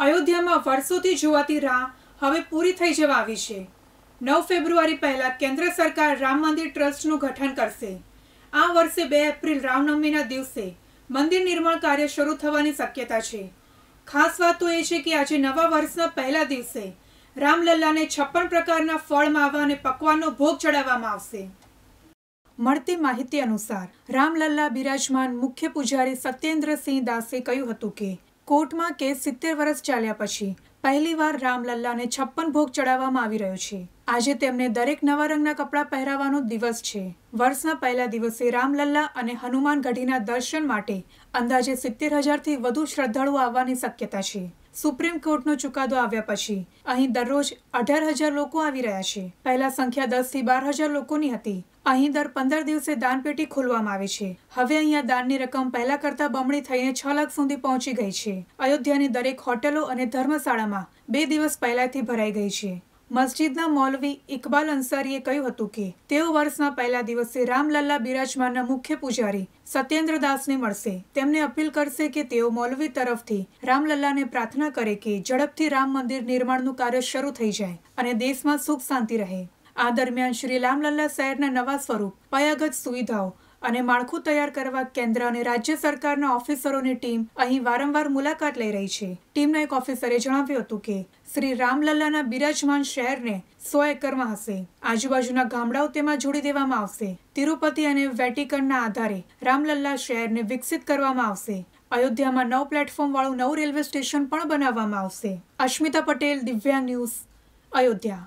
અયોધ્યામાં વર્ષોથી જોવાતી રાહ હવે પૂરી થઈ જવા આવી છે નવ ફેબ્રુઆરી પહેલાં કેન્દ્ર સરકાર રામ મંદિર ટ્રસ્ટનું ગઠન કરશે આ વર્ષે બે એપ્રિલ રામનવમીના દિવસે મંદિર નિર્માણ કાર્ય શરૂ થવાની શક્યતા છે ખાસ વાત તો એ છે કે આજે નવા વર્ષના પહેલા દિવસે રામલલ્લાને છપ્પન પ્રકારના ફળ માવા અને પકવાનનો ભોગ ચડાવવામાં આવશે મળતી માહિતી અનુસાર રામલલ્લા બિરાજમાન મુખ્ય પૂજારી સત્યેન્દ્રસિંહ દાસે કહ્યું હતું કે કોર્ટમાં કેસ સિત્તેર વર્ષ ચાલ્યા પછી પહેલીવાર રામલલ્લાને છપ્પન ભોગ ચડાવવામાં આવી રહ્યો છે આજે તેમને દરેક નવા રંગના કપડાં પહેરાવાનો દિવસ છે વર્ષના પહેલા દિવસે રામલલ્લા અને હનુમાન ગઢીના દર્શન માટે અંદાજે સિત્તેર હજારથી વધુ શ્રદ્ધાળુઓ આવવાની શક્યતા છે સુપ્રીમ કોર્ટનો ચુકાદો આવ્યા પછી અહીં દરરોજ અઢાર હજાર લોકો આવી રહ્યા છે પહેલા સંખ્યા દસ થી બાર હજાર લોકોની હતી અહીં દર પંદર દિવસે દાનપેટી ખોલવામાં આવે છે હવે અહીંયા દાનની રકમ પહેલા કરતા બમણી થઈને છ લાખ સુધી પહોંચી ગઈ છે અયોધ્યાની દરેક હોટેલો અને ધર્મશાળામાં બે દિવસ પહેલાથી ભરાઈ ગઈ છે મસ્જિદના મૌલવી ઇકબાલ અંસારીએ કહ્યું હતું કે તેઓ વર્ષના પહેલા દિવસે રામલલ્લા બિરાજમાનના મુખ્ય પૂજારી સત્યેન્દ્ર દાસને મળશે તેમને અપીલ કરશે કે તેઓ મૌલવી તરફથી રામલલ્લાને પ્રાર્થના કરે કે ઝડપથી રામ મંદિર નિર્માણનું કાર્ય શરૂ થઈ જાય અને દેશમાં સુખ શાંતિ રહે આ દરમિયાન શ્રી રામલલ્લા શહેરના નવા સ્વરૂપ પયાગત સુવિધાઓ અને માળખું તૈયાર કરવા કેન્દ્ર અને રાજ્ય સરકારના ઓફિસરોની ટીમ અહીં વારંવાર મુલાકાત લઈ રહી છે ટીમના એક ઓફિસરે જણાવ્યું હતું કે શ્રી રામલલ્લાના બિરાજમાન શહેરને સો એકરમાં હશે આજુબાજુના ગામડાઓ તેમાં જોડી દેવામાં આવશે તિરુપતિ અને વેટિકનના આધારે રામલલ્લા શહેરને વિકસિત કરવામાં આવશે અયોધ્યામાં નવ પ્લેટફોર્મ વાળું નવું રેલવે સ્ટેશન પણ બનાવવામાં આવશે અશ્મિતા પટેલ દિવ્યાંગ ન્યૂઝ અયોધ્યા